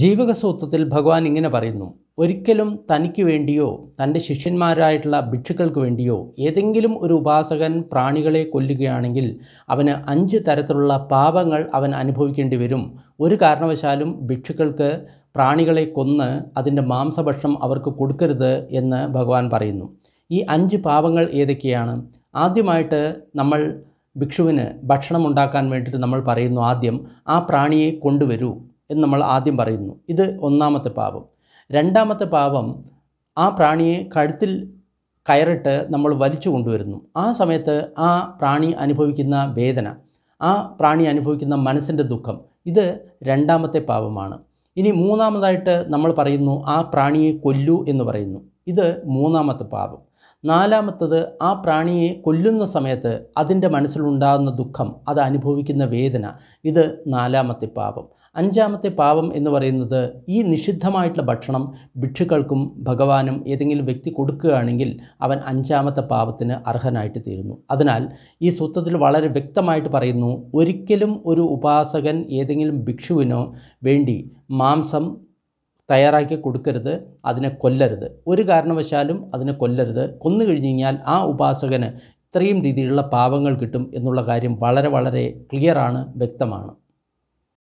ജീവകസൂത്രത്തിൽ ഭഗവാൻ ഇങ്ങനെ പറയുന്നു ഒരിക്കലും തനിക്ക് വേണ്ടിയോ തൻ്റെ ശിഷ്യന്മാരായിട്ടുള്ള ഭിക്ഷുക്കൾക്ക് വേണ്ടിയോ ഏതെങ്കിലും ഒരു ഉപാസകൻ പ്രാണികളെ കൊല്ലുകയാണെങ്കിൽ അവന് അഞ്ച് തരത്തിലുള്ള പാപങ്ങൾ അവൻ അനുഭവിക്കേണ്ടി വരും ഒരു കാരണവശാലും ഭിക്ഷുക്കൾക്ക് പ്രാണികളെ കൊന്ന് അതിൻ്റെ മാംസഭക്ഷണം അവർക്ക് കൊടുക്കരുത് എന്ന് ഭഗവാൻ പറയുന്നു ഈ അഞ്ച് പാപങ്ങൾ ഏതൊക്കെയാണ് ആദ്യമായിട്ട് നമ്മൾ ഭിക്ഷുവിന് ഭക്ഷണം ഉണ്ടാക്കാൻ വേണ്ടിയിട്ട് നമ്മൾ പറയുന്നു ആദ്യം ആ പ്രാണിയെ കൊണ്ടുവരൂ എന്ന് നമ്മൾ ആദ്യം പറയുന്നു ഇത് ഒന്നാമത്തെ പാപം രണ്ടാമത്തെ പാപം ആ പ്രാണിയെ കഴുത്തിൽ കയറിട്ട് നമ്മൾ വലിച്ചു കൊണ്ടുവരുന്നു ആ സമയത്ത് ആ പ്രാണി അനുഭവിക്കുന്ന വേദന ആ പ്രാണി അനുഭവിക്കുന്ന മനസ്സിൻ്റെ ദുഃഖം ഇത് രണ്ടാമത്തെ പാപമാണ് ഇനി മൂന്നാമതായിട്ട് നമ്മൾ പറയുന്നു ആ പ്രാണിയെ കൊല്ലു എന്ന് പറയുന്നു ഇത് മൂന്നാമത്തെ പാപം നാലാമത്തത് ആ പ്രാണിയെ കൊല്ലുന്ന സമയത്ത് അതിൻ്റെ മനസ്സിലുണ്ടാകുന്ന ദുഃഖം അത് അനുഭവിക്കുന്ന വേദന ഇത് നാലാമത്തെ പാപം അഞ്ചാമത്തെ പാപം എന്ന് പറയുന്നത് ഈ നിഷിദ്ധമായിട്ടുള്ള ഭക്ഷണം ഭിക്ഷുക്കൾക്കും ഭഗവാനും ഏതെങ്കിലും വ്യക്തി കൊടുക്കുകയാണെങ്കിൽ അവൻ അഞ്ചാമത്തെ പാപത്തിന് അർഹനായിട്ട് തീരുന്നു അതിനാൽ ഈ സൂത്രത്തിൽ വളരെ വ്യക്തമായിട്ട് പറയുന്നു ഒരിക്കലും ഒരു ഉപാസകൻ ഏതെങ്കിലും ഭിക്ഷുവിനോ വേണ്ടി മാംസം തയ്യാറാക്കി കൊടുക്കരുത് അതിനെ കൊല്ലരുത് ഒരു കാരണവശാലും അതിനെ കൊല്ലരുത് കൊന്നു കഴിഞ്ഞ് കഴിഞ്ഞാൽ ആ ഉപാസകന് ഇത്രയും രീതിയിലുള്ള പാപങ്ങൾ കിട്ടും എന്നുള്ള കാര്യം വളരെ വളരെ ക്ലിയറാണ് വ്യക്തമാണ്